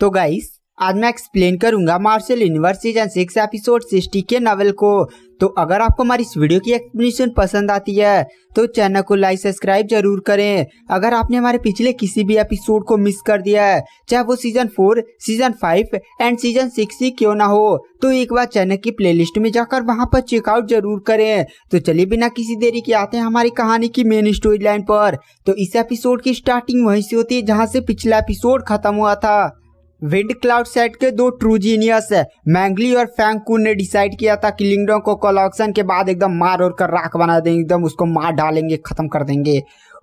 तो गाइस आज मैं एक्सप्लेन करूंगा martial universe season six episode sixty के नावल को तो अगर आपको हमारी इस वीडियो की एक्सप्लेनेशन पसंद आती है तो चैनल को लाइक सब्सक्राइब जरूर करें अगर आपने हमारे पिछले किसी भी एपिसोड को मिस कर दिया है चाहे वो season four season five and season six ही क्यों ना हो तो एक बार चैनल की लिस्ट में जाकर वहाँ पर चेकआउट जरूर करें तो चलिए बिना किसी देरी के आते हैं हमारी कहानी की मेन स्टोरी लाइन पर तो इस एपिसोड की स्टार्टिंग वहीं से होती है जहाँ से पिछला एपिसोड खत्म हुआ था विंड क्लाउड सेट के दो ट्रू जीनियस है मैंगली और फैंकून ने डिसाइड किया था कि लिंगडोंग को कलेक्शन के बाद एकदम मार और कर राख बना देंगे एकदम उसको मार डालेंगे खत्म कर देंगे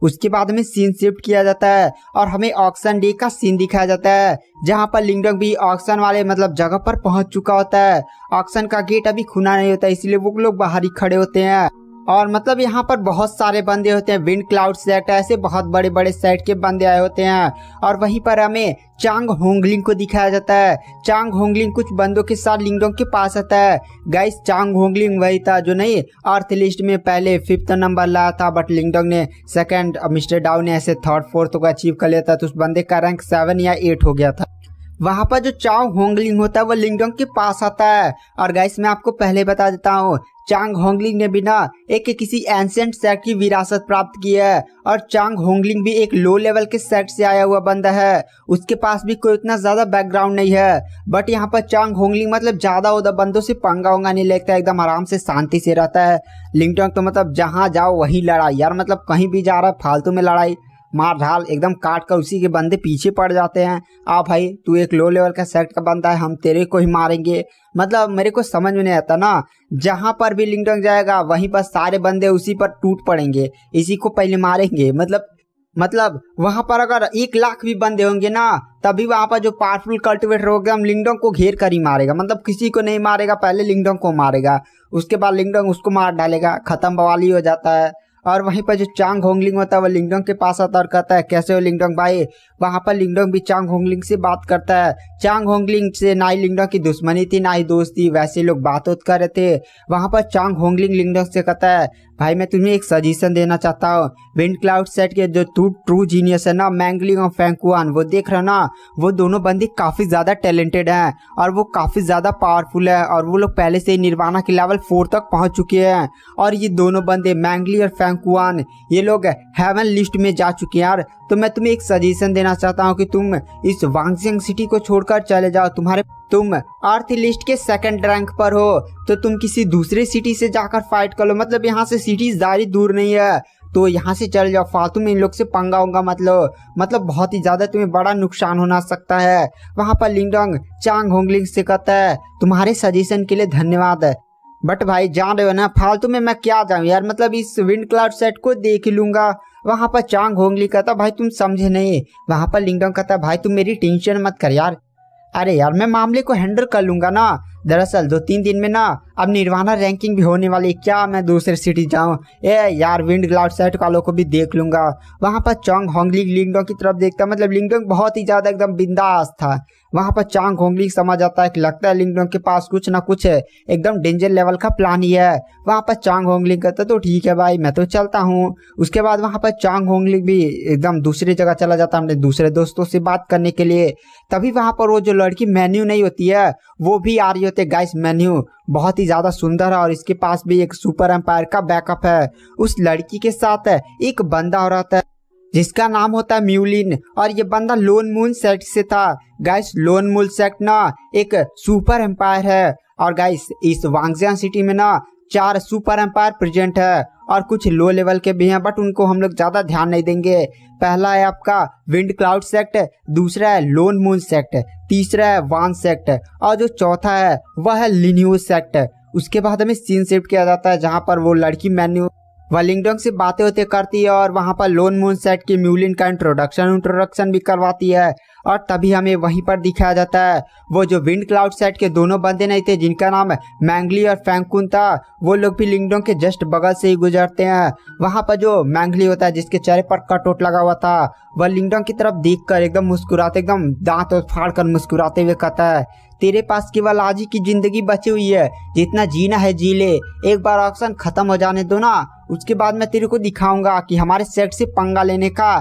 उसके बाद हमें सीन शिफ्ट किया जाता है और हमें ऑक्शन डे का सीन दिखाया जाता है जहाँ पर लिंगडोंग भी ऑक्शन वाले मतलब जगह पर पहुंच चुका होता है ऑक्शन का गेट अभी खुना नहीं होता इसलिए वो लोग बाहर ही खड़े होते हैं और मतलब यहाँ पर बहुत सारे बंदे होते हैं विंड क्लाउड सेट ऐसे बहुत बड़े बड़े सेट के बंदे आए होते हैं और वहीं पर हमें चांग होंगलिंग को दिखाया जाता है चांग होंगलिंग कुछ बंदों के साथ लिंगडोंग के पास आता है गाइस चांग होंगलिंग वही था जो नहीं अर्थ लिस्ट में पहले फिफ्थ नंबर लाया था बट लिंगडोंग ने सेकेंड मिस्टर डाउ ने ऐसे थर्ड फोर्थ को अचीव कर लिया था तो उस बंदे का रैंक सेवन या एट हो गया था वहाँ पर जो चांग होंगलिंग होता है वो लिंगडोंग के पास आता है और गाइस मैं आपको पहले बता देता हूँ चांग होंगलिंग ने बिना एक किसी एंशियंट सेट की विरासत प्राप्त की है और चांग होंगलिंग भी एक लो लेवल के सेट से आया हुआ बंदा है उसके पास भी कोई इतना ज्यादा बैकग्राउंड नहीं है बट यहाँ पर चांग होंगलिंग मतलब ज्यादा उदा बंदों से पंगा उंगा नहीं लेता एकदम आराम से शांति से रहता है लिंगटोंग तो मतलब जहाँ जाओ वही लड़ाई यार मतलब कहीं भी जा रहा है फालतू में लड़ाई मार ढाल एकदम काट कर उसी के बंदे पीछे पड़ जाते हैं आ भाई तू एक लो लेवल का सेक्ट का बंदा है हम तेरे को ही मारेंगे मतलब मेरे को समझ में नहीं आता ना जहाँ पर भी लिंगडंग जाएगा वहीं पर सारे बंदे उसी पर टूट पड़ेंगे इसी को पहले मारेंगे मतलब मतलब वहां पर अगर एक लाख भी बंदे होंगे ना तभी वहां पर जो पावरफुल कल्टिवेटर होगा हम लिंगडोंग को घेर कर ही मारेगा मतलब किसी को नहीं मारेगा पहले लिंगडोंग को मारेगा उसके बाद लिंगडोंग उसको मार डालेगा खत्म बवाली हो जाता है और वहीं पर जो चांग होंगलिंग होता है वो लिंगडोंग के पास आता और कहता है कैसे हो लिंगडोंग भाई वहाँ पर लिंगडोंग भी चांग होंगलिंग से बात करता है चांग होंगलिंग से ना ही लिंगडोंग की दुश्मनी थी ना ही दोस्ती वैसे लोग बात उत कर रहे थे वहां पर चांग होंगलिंग लिंगडोंग से कहता है भाई मैं तुम्हें एक सजेशन देना चाहता हूँ विंड क्लाउड सेट के जो टू ट्रू जीनियस है ना मैंगलिंग और फैंकुआन वो देख रहे ना वो दोनों बंदी काफ़ी ज़्यादा टैलेंटेड हैं और वो काफ़ी ज़्यादा पावरफुल है और वो लोग पहले से ही निर्वाणा के लेवल फोर तक पहुँच चुके हैं और ये दोनों बंदे मैंगली और फैंग बैंकुआन ये लोग हेवन लिस्ट में जा चुके हैं यार तो मैं तुम्हें एक सजेशन देना चाहता हूँ कि तुम इस वांगसिंग सिटी को छोड़कर चले जाओ तुम्हारे तुम अर्थ लिस्ट के सेकंड रैंक पर हो तो तुम किसी दूसरे सिटी से जाकर फाइट कर लो मतलब यहाँ से सिटी जारी दूर नहीं है तो यहाँ से चल जाओ फालतू में इन लोग से पंगा होगा मतलब मतलब बहुत ही ज़्यादा तुम्हें बड़ा नुकसान होना सकता है वहाँ पर लिंगडोंग चांग होंगलिंग से कहता है तुम्हारे सजेशन के लिए धन्यवाद बट भाई जान रहे हो ना फालतू में मैं क्या जाऊँ यार मतलब इस विंड क्लाउड सेट को देख लूंगा वहां पर चांग होंगली कहता भाई तुम समझे नहीं वहां पर लिंगडोंग कहता भाई तुम मेरी टेंशन मत कर यार अरे यार मैं मामले को हैंडल कर लूंगा ना दरअसल दो तीन दिन में ना अब निर्वाणा रैंकिंग भी होने वाली क्या मैं दूसरे सिटी जाऊँ ए यार विंड ग्लाउड सेट वालों को भी देख लूंगा वहाँ पर चौंग होंगलिंग लिंगडोंग की तरफ देखता मतलब लिंगडोंग बहुत ही ज़्यादा एकदम बिंदास था वहाँ पर चांग होंगलिंग समझ आता है कि लगता है लिंगडोंग के पास कुछ ना कुछ है एकदम डेंजर लेवल का प्लान ही है वहाँ पर चांग होंगलिंग कहता तो ठीक है भाई मैं तो चलता हूँ उसके बाद वहाँ पर चांग होंगलिंग भी एकदम दूसरी जगह चला जाता है अपने दूसरे दोस्तों से बात करने के लिए तभी वहाँ पर वो जो लड़की मेन्यू नहीं होती है वो भी आ रही होते गाइस मेन्यू बहुत ही ज़्यादा सुंदर है और इसके पास भी एक सुपर एम्पायर का बैकअप है उस लड़की के साथ एक बंदा हो रहा था जिसका नाम होता है म्यूलिन और ये बंदा लोन मून सेट से था गाइस लोन मूल सेट ना एक सुपर एम्पायर है और गाइस इस वांगजिया सिटी में ना चार सुपर एम्पायर प्रेजेंट है और कुछ लो लेवल के भी हैं बट उनको हम लोग ज़्यादा ध्यान नहीं देंगे पहला है आपका विंड क्लाउड सेक्ट दूसरा है लोन मून सेक्ट तीसरा है वान सेक्ट और जो चौथा है वह है लिन्यू सेक्ट उसके बाद हमें सीन शिफ्ट किया जाता है जहाँ पर वो लड़की मेन्यू वलिंगडोंग से बातें होते करती है और वहाँ पर लोन मून सेट की म्यूलिन का इंट्रोडक्शन इंट्रोडक्शन भी करवाती है और तभी हमें वहीं पर दिखाया जाता है वो जो विंड क्लाउड सेट के दोनों बंदे नहीं थे जिनका नाम मैंगली और फैंकुन था वो लोग भी लिंगडोंग के जस्ट बगल से ही गुजरते हैं वहां पर जो मैंगली होता है जिसके चेहरे पर कटोट लगा हुआ था वह लिंगडोंग की तरफ देखकर एकदम मुस्कुराते एकदम दांत फाड़ कर मुस्कुराते हुए कहता है तेरे पास केवल आज ही की जिंदगी बची हुई है जितना जीना है जी ले एक बार ऑक्शन खत्म हो जाने दो ना उसके बाद मैं तेरे को दिखाऊंगा कि हमारे सेट से पंगा लेने का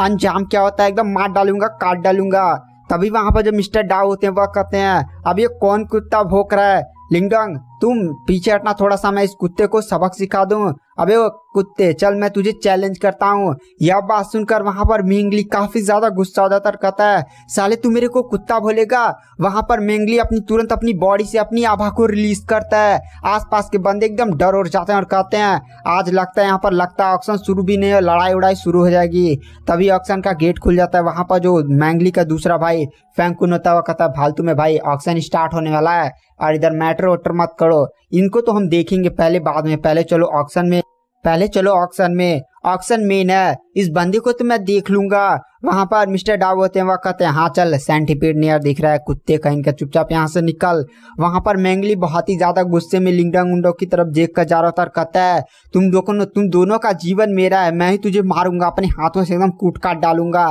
अंजाम क्या होता है एकदम मार डालूंगा काट डालूंगा तभी वहां पर जो मिस्टर डाव होते हैं वह कहते हैं अब ये कौन कुत्ता भोक रहा है लिंगडोंग तुम पीछे हटना थोड़ा सा मैं इस कुत्ते को सबक सिखा दू अबे वो कुत्ते चल मैं तुझे चैलेंज करता हूँ यह बात सुनकर वहां पर मेंगली काफी ज्यादा गुस्सा हो जाता कहता है साले तू मेरे को कुत्ता बोलेगा वहां पर मेंगली अपनी तुरंत अपनी बॉडी से अपनी आभा को रिलीज करता है आसपास के बंदे एकदम डर और जाते हैं और कहते हैं आज लगता है यहाँ पर लगता है ऑक्शन शुरू भी नहीं है लड़ाई उड़ाई शुरू हो जाएगी तभी ऑक्शन का गेट खुल जाता है वहां पर जो मैंगली का दूसरा भाई फैंकू नोता हुआ कहता फालतू में भाई ऑक्शन स्टार्ट होने वाला है और इधर मैटर वोटर मत करो इनको तो हम देखेंगे पहले बाद में पहले चलो ऑक्शन में पहले चलो ऑक्शन में ऑक्शन मेन है इस बंदी को तो मैं देख लूंगा वहां पर मिस्टर डाव होते हैं वह कहते हैं हाँ चल सेंटीपीड नियर दिख रहा है कुत्ते का इनका चुपचाप यहाँ से निकल वहां पर मैंगली बहुत ही ज्यादा गुस्से में लिंगडंग उंडो की तरफ देख कर जा रहा था और कहता है तुम दोनों तुम दोनों का जीवन मेरा है मैं ही तुझे मारूंगा अपने हाथों से एकदम कूट काट डालूंगा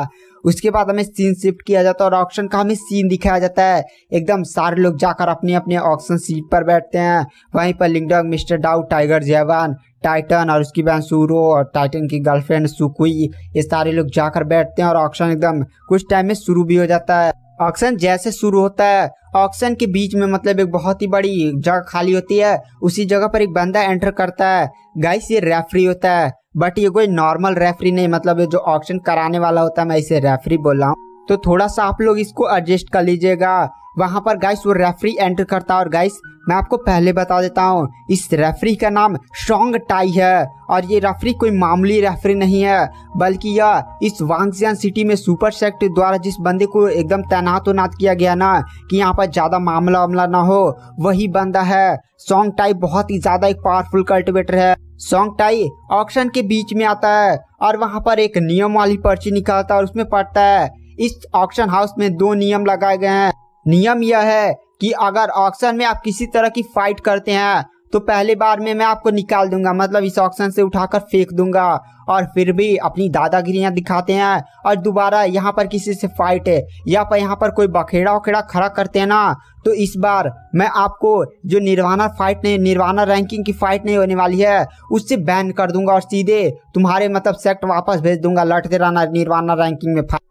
उसके बाद हमें सीन शिफ्ट किया जाता है और ऑक्शन का हमें सीन दिखाया जाता है एकदम सारे लोग जाकर अपने अपने ऑक्शन सीट पर बैठते हैं वहीं पर लिंगडॉग मिस्टर डाउ टाइगर जयवान टाइटन और उसकी बहन सूरो और टाइटन की गर्लफ्रेंड सुकुई ये सारे लोग जाकर बैठते हैं और ऑक्शन एकदम कुछ टाइम में शुरू भी हो जाता है ऑक्शन जैसे शुरू होता है ऑक्शन के बीच में मतलब एक बहुत ही बड़ी जगह खाली होती है उसी जगह पर एक बंदा एंटर करता है गाइस ये रेफरी होता है बट ये कोई नॉर्मल रेफरी नहीं मतलब जो ऑक्शन कराने वाला होता है मैं इसे रेफरी बोल रहा हूँ तो थोड़ा सा आप लोग इसको एडजस्ट कर लीजिएगा वहाँ पर गाइस वो रेफरी एंटर करता है और गाइस मैं आपको पहले बता देता हूँ इस रेफरी का नाम स्ट्रॉन्ग टाई है और ये रेफरी कोई मामूली रेफरी नहीं है बल्कि यह इस वांगजियान सिटी में सुपर सेक्ट द्वारा जिस बंदे को एकदम तैनात वनात किया गया ना कि यहाँ पर ज़्यादा मामला वामला ना हो वही बंदा है सॉन्ग टाई बहुत ही ज़्यादा एक पावरफुल कल्टिवेटर है सॉन्ग टाई ऑक्शन के बीच में आता है और वहाँ पर एक नियम वाली पर्ची निकालता है और उसमें पढ़ता है इस ऑक्शन हाउस में दो नियम लगाए गए हैं नियम यह है कि अगर ऑक्शन में आप किसी तरह की फाइट करते हैं तो पहले बार में मैं आपको निकाल दूंगा मतलब इस ऑक्शन से उठाकर फेंक दूंगा और फिर भी अपनी दादागिरियां दिखाते हैं और दोबारा यहाँ पर किसी से फाइट है या पर यहाँ पर कोई बखेड़ा उखेड़ा खड़ा करते हैं ना तो इस बार मैं आपको जो निर्वाणा फाइट नहीं निर्वाणा रैंकिंग की फाइट नहीं होने वाली है उससे बैन कर दूंगा और सीधे तुम्हारे मतलब सेक्ट वापस भेज दूंगा लटते रहना निर्वाणा रैंकिंग में फाइट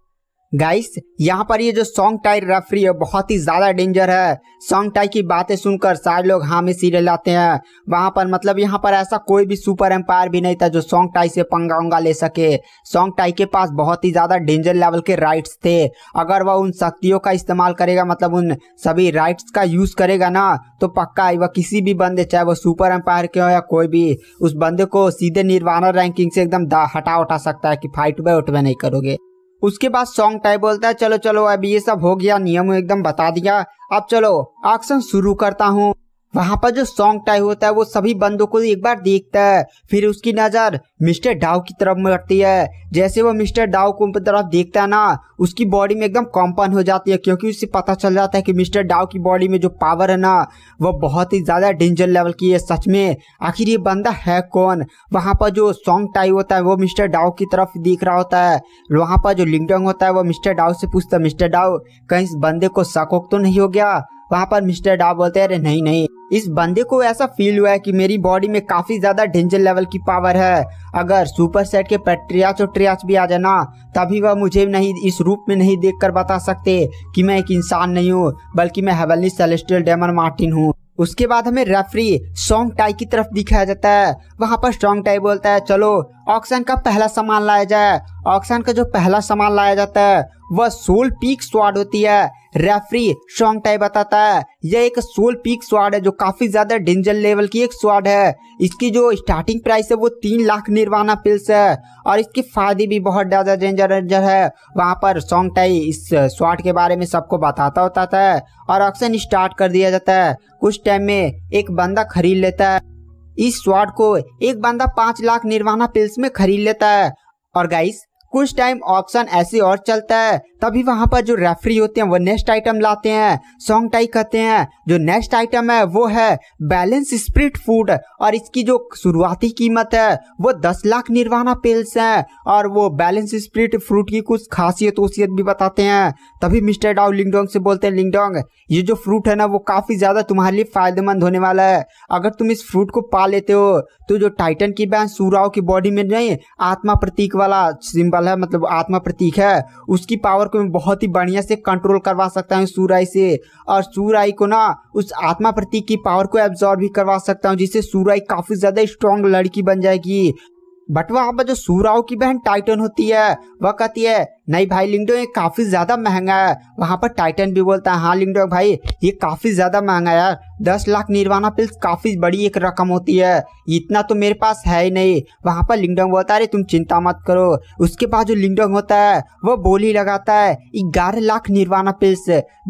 गाइस यहाँ पर ये जो सॉन्ग टाई रेफरी है बहुत ही ज्यादा डेंजर है सॉन्ग टाई की बातें सुनकर सारे लोग हाँ में सीरे लाते हैं वहां पर मतलब यहाँ पर ऐसा कोई भी सुपर एम्पायर भी नहीं था जो सॉन्ग टाई से पंगा उंगा ले सके सॉन्ग टाई के पास बहुत ही ज्यादा डेंजर लेवल के राइट्स थे अगर वह उन शक्तियों का इस्तेमाल करेगा मतलब उन सभी राइट्स का यूज करेगा ना तो पक्का वह किसी भी बंदे चाहे वह सुपर एम्पायर के हो या कोई भी उस बंदे को सीधे निर्वाणा रैंकिंग से एकदम हटा उठा सकता है कि फाइट वे उठवे नहीं करोगे उसके बाद सॉन्ग टाइप बोलता है चलो चलो अभी ये सब हो गया नियम एकदम बता दिया अब चलो एक्शन शुरू करता हूँ वहाँ पर जो सॉन्ग टाई होता है वो सभी बंदों को एक बार देखता है फिर उसकी नजर मिस्टर डाउ की तरफ मरती है जैसे वो मिस्टर डाउ को तरफ देखता है ना उसकी बॉडी में एकदम कॉम्पन हो जाती है क्योंकि उससे पता चल जाता है कि मिस्टर डाउ की बॉडी में जो पावर है ना वो बहुत ही ज्यादा डेंजर लेवल की है सच में आखिर ये बंदा है कौन वहाँ पर जो सॉन्ग टाई होता है वो मिस्टर डाउ की तरफ देख रहा होता है वहाँ पर जो लिंगडोंग होता है वो मिस्टर डाउ से पूछता है मिस्टर डाउ कहीं इस बंदे को शकोक तो नहीं हो गया वहाँ पर मिस्टर डाउ बोलते हैं अरे नहीं नहीं इस बंदे को ऐसा फील हुआ है कि मेरी बॉडी में काफी ज्यादा डेंजर लेवल की पावर है अगर सुपर सेट के पर ट्रियाच और ट्रियाच भी आ ना तभी वह मुझे नहीं इस रूप में नहीं देख कर बता सकते कि मैं एक इंसान नहीं हूँ बल्कि मैं हेवलनी सेलेस्टियल डेमन मार्टिन हूँ उसके बाद हमें रेफरी सॉन्ग टाई की तरफ दिखाया जाता है वहां पर सॉन्ग टाई बोलता है चलो ऑक्सीजन का पहला सामान लाया जाए ऑक्सीजन का जो पहला सामान लाया जाता है वह सोल पीक स्वाड होती है रेफरी शॉन्ग टाइप बताता है यह एक सोल पीक स्वाड है जो काफी ज्यादा डेंजर लेवल की एक स्वाड है इसकी जो स्टार्टिंग प्राइस है वो तीन लाख निर्वाणा पिल्स है और इसकी फायदे भी बहुत ज्यादा डेंजर डेंजर है वहाँ पर सॉन्ग टाई इस स्वाड के बारे में सबको बताता होता है और ऑक्सीजन स्टार्ट कर दिया जाता है कुछ टाइम में एक बंदा खरीद लेता है इस स्वाड को एक बंदा पांच लाख निर्वाणा पिल्स में खरीद लेता है और गाइस कुछ टाइम ऑप्शन ऐसे और चलता है तभी वहां पर जो रेफरी होते हैं वो नेक्स्ट आइटम लाते हैं सॉन्ग टाई कहते हैं जो नेक्स्ट आइटम है वो है बैलेंस स्प्रिट फूड और इसकी जो शुरुआती कीमत है वो दस लाख निर्वाणा पेल्स है और वो बैलेंस स्प्रिट फ्रूट की कुछ खासियत वसीयत भी बताते हैं तभी मिस्टर डाउ लिंगडोंग से बोलते हैं लिंगडोंग ये जो फ्रूट है ना वो काफ़ी ज़्यादा तुम्हारे लिए फायदेमंद होने वाला है अगर तुम इस फ्रूट को पा लेते हो तो जो टाइटन की बहन सूराव की बॉडी में नहीं आत्मा प्रतीक वाला सिंबल है मतलब आत्मा प्रतीक है उसकी पावर पावर को मैं बहुत ही बढ़िया से कंट्रोल करवा सकता हूँ सूराई से और सूराई को ना उस आत्मा प्रतीक की पावर को एब्जॉर्व भी करवा सकता हूँ जिससे सूराई काफ़ी ज़्यादा स्ट्रांग लड़की बन जाएगी बट वहाँ पर जो सूराओं की बहन टाइटन होती है वह कहती है नहीं भाई लिंगडो ये काफ़ी ज़्यादा महंगा है वहाँ पर टाइटन भी बोलता है हाँ लिंगडो भाई ये काफ़ी ज़्यादा महंगा यार दस लाख निर्वाणा पिल्स काफ़ी बड़ी एक रकम होती है इतना तो मेरे पास है ही नहीं वहाँ पर लिंगडोंग बोलता है तुम चिंता मत करो उसके बाद जो लिंगडोंग होता है वो बोली लगाता है ग्यारह लाख निर्वाणा पिल्स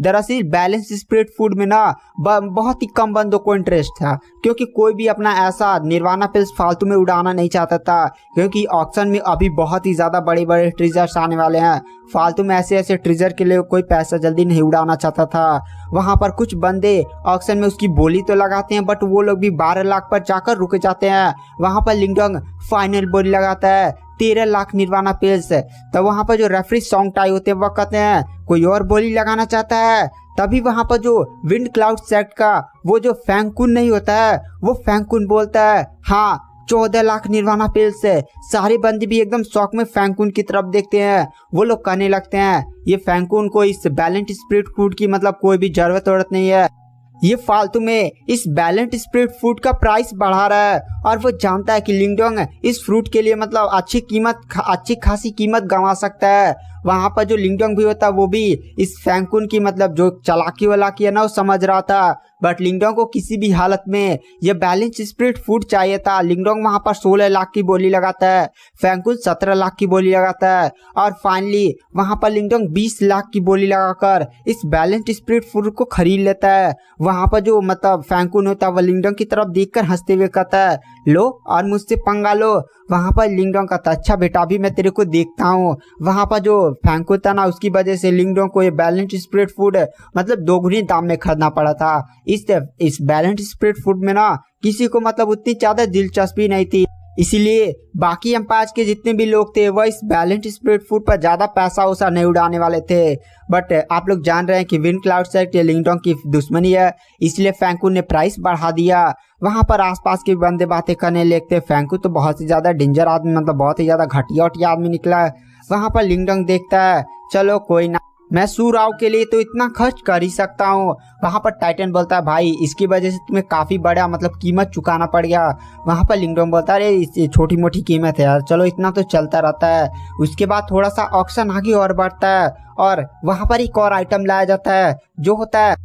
दरअसल बैलेंस स्प्रेड फूड में ना बहुत ही कम बंदों को इंटरेस्ट था क्योंकि कोई भी अपना ऐसा निर्वाणा पिल्स फालतू में उड़ाना नहीं चाहता था क्योंकि ऑक्शन में अभी बहुत ही ज़्यादा बड़े बड़े ट्रीजर्स आने वाले हैं हैं फालतू में ऐसे ऐसे ट्रेजर के लिए कोई पैसा जल्दी नहीं उड़ाना चाहता था वहाँ पर कुछ बंदे ऑक्शन में उसकी बोली तो लगाते हैं बट वो लोग भी बारह लाख पर जाकर रुक जाते हैं वहाँ पर लिंगडोंग फाइनल बोली लगाता है तेरह लाख निर्वाणा पेज तब तो वहाँ पर जो रेफरी सॉन्ग टाई होते हैं वह कहते हैं कोई और बोली लगाना चाहता है तभी वहाँ पर जो विंड क्लाउड सेक्ट का वो जो फैंकुन नहीं होता है वो फैंकुन बोलता है हाँ चौदह लाख निर्वाणा पेल से सारे बंदी भी एकदम शौक में फैंकून की तरफ देखते हैं वो लोग कहने लगते हैं ये फैंकून को इस बैलेंट स्प्रिट फूड की मतलब कोई भी जरूरत वरत नहीं है ये फालतू में इस बैलेंट स्प्रिट फूड का प्राइस बढ़ा रहा है और वो जानता है कि लिंगडोंग इस फ्रूट के लिए मतलब अच्छी कीमत अच्छी खासी कीमत गंवा सकता है वहाँ पर जो लिंगडोंग भी होता वो भी इस फैंकुन की मतलब जो चलाकी वलाकी है ना वो समझ रहा था बट लिंगडोंग को किसी भी हालत में यह बैलेंस स्प्रिट फूड चाहिए था लिंगडोंग वहाँ पर सोलह लाख की बोली लगाता है फैंकुन सत्रह लाख की बोली लगाता है और फाइनली वहाँ पर लिंगडोंग बीस लाख की बोली लगाकर इस बैलेंस स्प्रिट फूड को खरीद लेता है वहाँ पर जो मतलब फैंकुन होता है वह लिंगडोंग की तरफ देख हंसते हुए कहता है लो और मुझसे पंगा लो वहाँ पर लिंगडोंग का तो अच्छा बेटा अभी मैं तेरे को देखता हूँ वहाँ पर जो फैंको था ना उसकी वजह से लिंगडोंग को ये बैलेंस स्प्रेड फूड मतलब दोगुनी दाम में खरीदना पड़ा था इस इस बैलेंस स्प्रेड फूड में ना किसी को मतलब उतनी ज़्यादा दिलचस्पी नहीं थी इसीलिए बाकी अंपायर के जितने भी लोग थे वह इस बैलेंट स्प्रेड फूड पर ज़्यादा पैसा वैसा नहीं उड़ाने वाले थे बट आप लोग जान रहे हैं कि विन क्लाउड से लिंगडोंग की दुश्मनी है इसलिए फैंकू ने प्राइस बढ़ा दिया वहाँ पर आसपास के बंदे बातें करने लगते फैंकू तो बहुत ही ज़्यादा डेंजर आदमी मतलब बहुत ही ज़्यादा घटिया उटिया आदमी निकला है वहाँ पर लिंगडोंग देखता है चलो कोई ना मैं सूराव के लिए तो इतना खर्च कर ही सकता हूँ वहाँ पर टाइटन बोलता है भाई इसकी वजह से तुम्हें काफ़ी बड़ा मतलब कीमत चुकाना पड़ गया वहाँ पर लिंगडोम बोलता है अरे छोटी मोटी कीमत है यार चलो इतना तो चलता रहता है उसके बाद थोड़ा सा ऑक्शन आगे और बढ़ता है और वहाँ पर एक और आइटम लाया जाता है जो होता है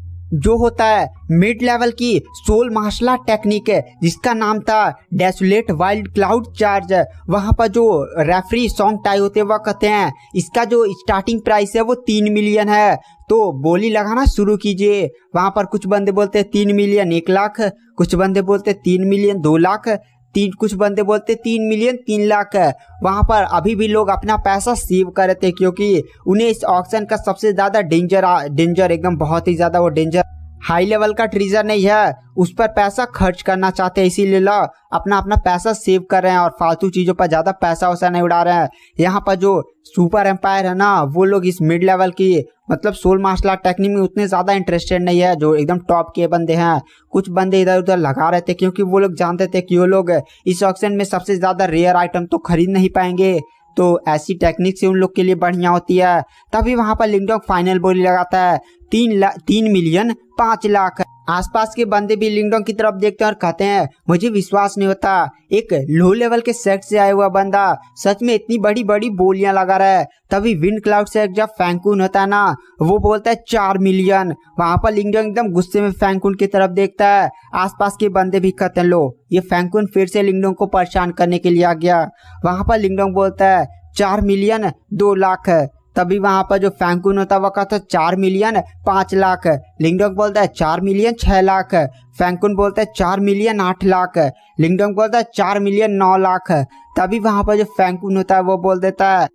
जो होता है मिड लेवल की सोल मार्शला टेक्निक है जिसका नाम था डेसुलेट वाइल्ड क्लाउड चार्ज वहाँ पर जो रेफरी सॉन्ग टाई होते वह कहते हैं इसका जो स्टार्टिंग प्राइस है वो तीन मिलियन है तो बोली लगाना शुरू कीजिए वहाँ पर कुछ बंदे बोलते हैं तीन मिलियन एक लाख कुछ बंदे बोलते हैं तीन मिलियन दो लाख तीन कुछ बंदे बोलते तीन मिलियन तीन लाख है वहाँ पर अभी भी लोग अपना पैसा सेव कर रहे थे क्योंकि उन्हें इस ऑक्शन का सबसे ज़्यादा डेंजर डेंजर एकदम बहुत ही ज़्यादा वो डेंजर हाई लेवल का ट्रीजर नहीं है उस पर पैसा खर्च करना चाहते हैं इसीलिए लोग अपना अपना पैसा सेव कर रहे हैं और फालतू चीज़ों पर ज़्यादा पैसा वैसा नहीं उड़ा रहे हैं यहाँ पर जो सुपर एम्पायर है ना वो लोग इस मिड लेवल की मतलब सोल मार्शल आर्ट टेक्निक में उतने ज़्यादा इंटरेस्टेड नहीं है जो एकदम टॉप के बंदे हैं कुछ बंदे इधर उधर लगा रहे थे क्योंकि वो लोग जानते थे कि वो लोग इस ऑक्शन में सबसे ज़्यादा रेयर आइटम तो खरीद नहीं पाएंगे तो ऐसी टेक्निक से उन लोग के लिए बढ़िया होती है तभी वहाँ पर लिंगडॉग फाइनल बोली लगाता है तीन ला तीन मिलियन पाँच लाख आसपास के बंदे भी लिंगडोंग की तरफ देखते हैं और कहते हैं मुझे विश्वास नहीं होता एक लो लेवल के सेक्ट से आया हुआ बंदा सच में इतनी बड़ी बड़ी बोलियां लगा रहा है तभी विंड क्लाउड से जब फैंकून होता है ना वो बोलता है चार मिलियन वहां पर लिंगडोंग एकदम गुस्से में फैंकून की तरफ देखता है आसपास के बंदे भी कहते हैं लो ये फैंकून फिर से लिंगडोंग को परेशान करने के लिए आ गया वहां पर लिंगडोंग बोलता है चार मिलियन दो लाख तभी वहाँ पर जो फैंकुन होता है वो कहता है चार मिलियन पाँच लाख लिंगडोंग बोलता है चार मिलियन छः लाख फैंकुन बोलता है चार मिलियन आठ लाख लिंगडोंग बोलता है चार मिलियन नौ लाख तभी वहाँ पर जो फैंकुन होता है वो बोल देता है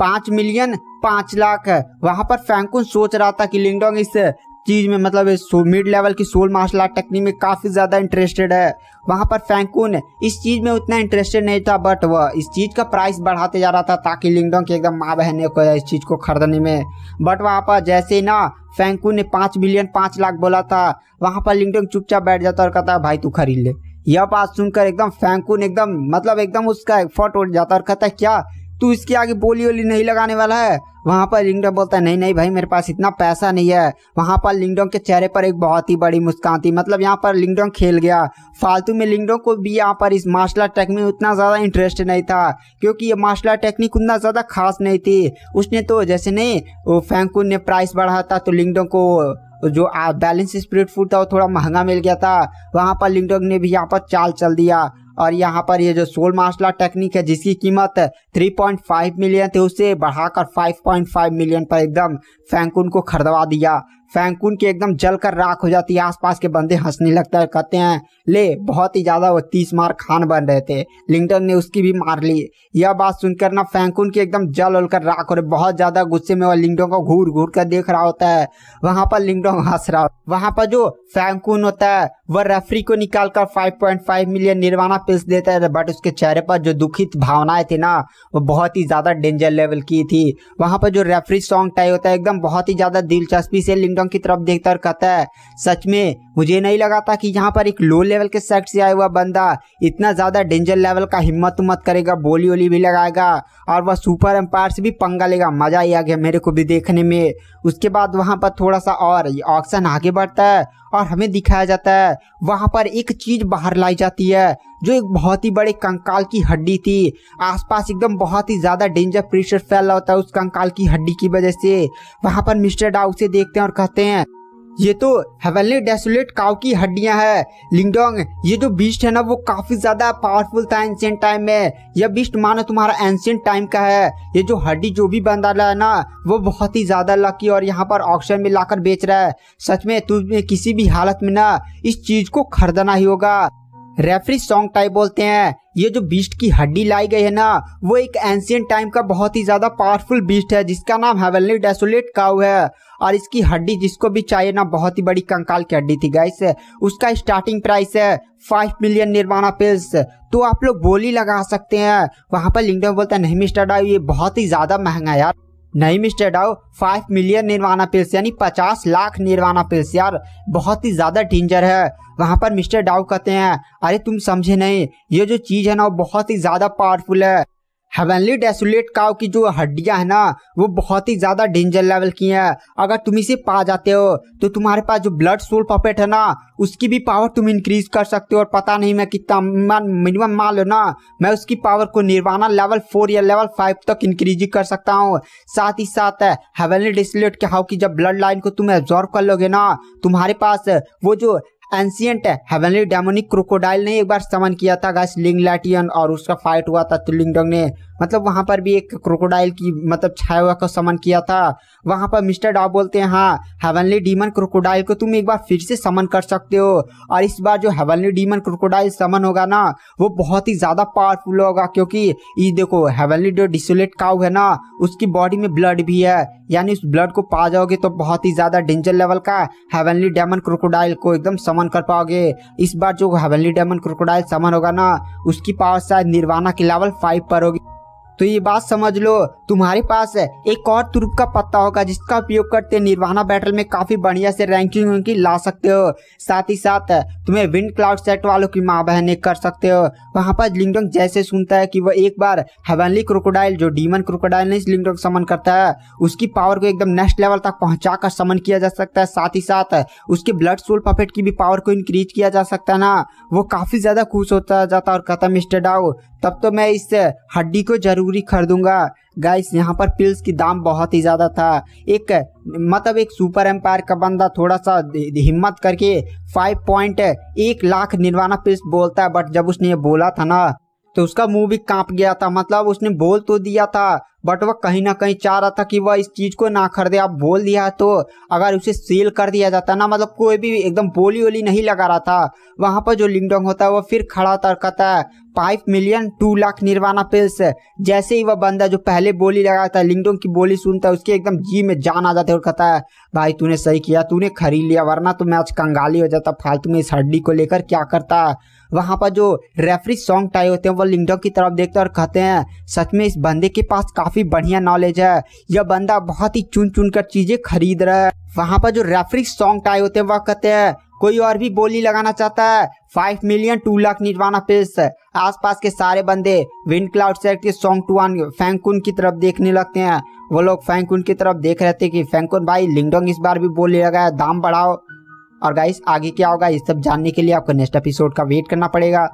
पाँच मिलियन पाँच लाख वहाँ पर फैंकुन सोच रहा था कि लिंगडोंग इस चीज़ में मतलब मिड लेवल की सोल मार्शल आर्ट टेक्निक में काफ़ी ज़्यादा इंटरेस्टेड है वहाँ पर फैंकून इस चीज़ में उतना इंटरेस्टेड नहीं था बट वह इस चीज़ का प्राइस बढ़ाते जा रहा था ताकि लिंगडोंग की एकदम माँ बहने को इस चीज़ को खरीदने में बट वहाँ पर जैसे ना फैंकून ने पाँच मिलियन पाँच लाख बोला था वहाँ पर लिंगडोंग चुपचाप बैठ जाता और कहता भाई तू खरीद ले यह बात सुनकर एकदम फैंकून एकदम मतलब एकदम उसका एफर्ट उठ जाता और कहता है क्या तू इसके आगे बोली वोली नहीं लगाने वाला है वहाँ पर लिंगडोंग बोलता है नहीं नहीं भाई मेरे पास इतना पैसा नहीं है वहाँ पर लिंगडोंग के चेहरे पर एक बहुत ही बड़ी मुस्कान थी मतलब यहाँ पर लिंगडोंग खेल गया फालतू में लिंगडोंग को भी यहाँ पर इस मार्शल आर्ट टेक्निक में उतना ज़्यादा इंटरेस्ट नहीं था क्योंकि ये मार्शल आर्ट टेक्निक उतना ज़्यादा खास नहीं थी उसने तो जैसे नहीं वो फैंकुन ने प्राइस बढ़ाया था तो लिंगडोंग को जो बैलेंस स्प्रिट फूड था वो थोड़ा महंगा मिल गया था वहाँ पर लिंगडोंग ने भी यहाँ पर चाल चल दिया और यहाँ पर ये जो सोल मार्शल आर्ट टेक्निक है जिसकी कीमत 3.5 मिलियन थी उसे बढ़ाकर 5.5 मिलियन पर एकदम फैंकुन को खरीदवा दिया फैंकुन की एकदम जल कर राख हो जाती है आसपास के बंदे हंसने लगता है कहते हैं ले बहुत ही ज़्यादा वो तीस मार खान बन रहे थे लिंगटन ने उसकी भी मार ली यह बात सुनकर ना फैंकुन की एकदम जल उल कर राख हो रही बहुत ज़्यादा गुस्से में वह लिंगडोंग को घूर घूर कर देख रहा होता है वहाँ पर लिंगडो हंस रहा वहाँ पर जो फैंकुन होता है वह रेफरी को निकाल कर फाइव मिलियन निर्वाणा पिल्स देता है बट उसके चेहरे पर जो दुखित भावनाएं थी ना वो बहुत ही ज़्यादा डेंजर लेवल की थी वहाँ पर जो रेफरी सॉन्ग टाई होता है एकदम बहुत ही ज़्यादा दिलचस्पी से लिंगडो शिवम की तरफ देखता और कहता है सच में मुझे नहीं लगा था कि यहाँ पर एक लो लेवल के सेक्ट से आया हुआ बंदा इतना ज़्यादा डेंजर लेवल का हिम्मत उम्मत करेगा बोली ओली भी लगाएगा और वह सुपर एम्पायर से भी पंगा लेगा मज़ा ही आ गया मेरे को भी देखने में उसके बाद वहाँ पर थोड़ा सा और ऑक्शन आगे बढ़ता है और हमें दिखाया जाता है वहां पर एक चीज बाहर लाई जाती है जो एक बहुत ही बड़े कंकाल की हड्डी थी आसपास एकदम बहुत ही ज्यादा डेंजर प्रेशर फैल रहा होता है उस कंकाल की हड्डी की वजह से वहां पर मिस्टर डाउ से देखते हैं और कहते हैं ये तो हेवनली डेसोलेट काव की हड्डियां है लिंगडोंग ये जो बीस्ट है ना वो काफी ज्यादा पावरफुल था एंशियंट टाइम में यह बीस्ट मानो तुम्हारा एंशियंट टाइम का है ये जो हड्डी जो भी बंदा है ना वो बहुत ही ज्यादा लकी और यहाँ पर ऑक्शन में लाकर बेच रहा है सच में तुम्हें किसी भी हालत में ना इस चीज को खरीदना ही होगा रेफरी सॉन्ग टाइप बोलते हैं ये जो बीस्ट की हड्डी लाई गई है ना वो एक एंशियंट टाइम का बहुत ही ज्यादा पावरफुल बीस्ट है जिसका नाम हेवनली डेसोलेट काउ है और इसकी हड्डी जिसको भी चाहिए ना बहुत ही बड़ी कंकाल की हड्डी थी गाइस उसका स्टार्टिंग प्राइस है फाइव मिलियन निर्माणा पिल्स तो आप लोग बोली लगा सकते हैं वहां पर लिंगडम बोलता है नहीं मिस्टर डाउ ये बहुत ही ज्यादा महंगा है यार नहीं मिस्टर डाउ फाइव मिलियन निर्माणा पिल्स यानी पचास लाख निर्वाणा पिल्स यार बहुत ही ज़्यादा डेंजर है वहाँ पर मिस्टर डाउ कहते हैं अरे तुम समझे नहीं ये जो चीज़ है ना वो बहुत ही ज़्यादा पावरफुल है हेवनली डेसोलेट काव की जो हड्डियां है ना वो बहुत ही ज्यादा डेंजर लेवल की हैं अगर तुम इसे पा जाते हो तो तुम्हारे पास जो ब्लड सोल पपेट है ना उसकी भी पावर तुम इंक्रीज कर सकते हो और पता नहीं मैं कितना मिनिमम मान लो ना मैं उसकी पावर को निर्वाणा लेवल फोर या लेवल फाइव तक इंक्रीज कर सकता हूँ साथ ही साथ हेवनली डेसोलेट के हाउ की जब ब्लड लाइन को तुम एब्जॉर्व कर लोगे ना तुम्हारे पास वो जो एंशियंट हेवनली डेमोनिक क्रोकोडाइल ने एक बार समन किया था गाइस लिंग लैटियन और उसका फाइट हुआ था तो लिंगडोंग ने मतलब वहाँ पर भी एक क्रोकोडाइल की मतलब छाया हुआ का समन किया था वहाँ पर मिस्टर डॉ बोलते हैं हाँ हेवनली डीमन क्रोकोडाइल को तुम एक बार फिर से समन कर सकते हो और इस बार जो हेवनली डीमन क्रोकोडाइल समन होगा ना वो बहुत ही ज़्यादा पावरफुल होगा क्योंकि ये देखो हेवनली जो डिसोलेट काउ है ना उसकी बॉडी में ब्लड भी है यानी उस ब्लड को पा जाओगे तो बहुत ही ज़्यादा डेंजर लेवल का हेवनली डेमन क्रोकोडाइल को एकदम समन कर पाओगे इस बार जो हेवनली डेमन क्रोकोडाइल समन होगा ना उसकी पावर शायद निर्वाणा की लेवल फाइव पर होगी तो ये बात समझ लो तुम्हारे पास एक और तुर्क का पत्ता होगा जिसका उपयोग करते निर्वाणा बैटल में काफी बढ़िया से रैंकिंग की ला सकते हो साथ ही साथ तुम्हें विंड क्लाउड सेट वालों की माँ बहने कर सकते हो वहाँ पर लिंगडोंग जैसे सुनता है कि वह एक बार हवेनली क्रोकोडाइल जो डीमन क्रोकोडाइल ने लिंगडोंग समन करता है उसकी पावर को एकदम नेक्स्ट लेवल तक पहुंचा कर समन किया जा सकता है साथ ही साथ उसके ब्लड सोल पपेट की भी पावर को इंक्रीज किया जा सकता है ना वो काफी ज्यादा खुश होता जाता और कहता मिस्टर डाउ तब तो मैं इस हड्डी को जरूर ज़रूरी खरीदूंगा गाइस यहाँ पर पिल्स की दाम बहुत ही ज़्यादा था एक मतलब एक सुपर एम्पायर का बंदा थोड़ा सा हिम्मत करके फाइव पॉइंट एक लाख निर्वाणा पिल्स बोलता है बट जब उसने ये बोला था ना तो उसका मुंह भी कांप गया था मतलब उसने बोल तो दिया था बट वह कहीं ना कहीं चाह रहा था कि वह इस चीज़ को ना खरीदे आप बोल दिया तो अगर उसे सील कर दिया जाता ना मतलब कोई भी एकदम बोली वोली नहीं लगा रहा था वहां पर जो लिंगडोंग होता है वह फिर खड़ा तरकता है फाइव मिलियन टू लाख निर्वाणा पिल्स जैसे ही वह बंदा जो पहले बोली लगा था लिंगडोंग की बोली सुनता है उसके एकदम जी में जान आ जाता है और कहता है भाई तूने सही किया तूने खरीद लिया वरना तो मैं आज कंगाली हो जाता फालतू में इस हड्डी को लेकर क्या करता है वहाँ पर जो रेफरी सॉन्ग टाई होते हैं वो लिंगडॉग की तरफ देखते हैं और कहते हैं सच में इस बंदे के पास काफ़ी बढ़िया नॉलेज है यह बंदा बहुत ही चुन चुन कर चीज़ें खरीद रहा है वहाँ पर जो रेफरी सॉन्ग टाई होते हैं वह कहते हैं कोई और भी बोली लगाना चाहता है फाइव मिलियन टू लाख निर्वाणा पेस आसपास के सारे बंदे विंड क्लाउड सेट के सॉन्ग वन फैंकुन की तरफ देखने लगते हैं वो लोग फैंकुन की तरफ देख रहे थे कि फैंकुन भाई लिंगडोंग इस बार भी बोली लगाया दाम बढ़ाओ और गाइस आगे क्या होगा ये सब जानने के लिए आपको नेक्स्ट एपिसोड का वेट करना पड़ेगा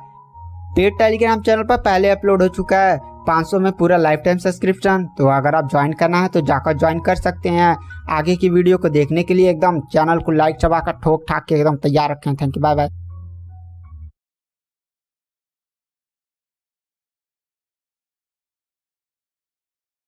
पेड टेलीग्राम चैनल पर पहले अपलोड हो चुका है 500 में पूरा लाइफ टाइम सब्सक्रिप्शन तो अगर आप ज्वाइन करना है तो जाकर ज्वाइन कर सकते हैं आगे की वीडियो को देखने के लिए एकदम चैनल को लाइक चबाकर ठोक ठाक के एकदम तैयार रखें थैंक यू बाय बाय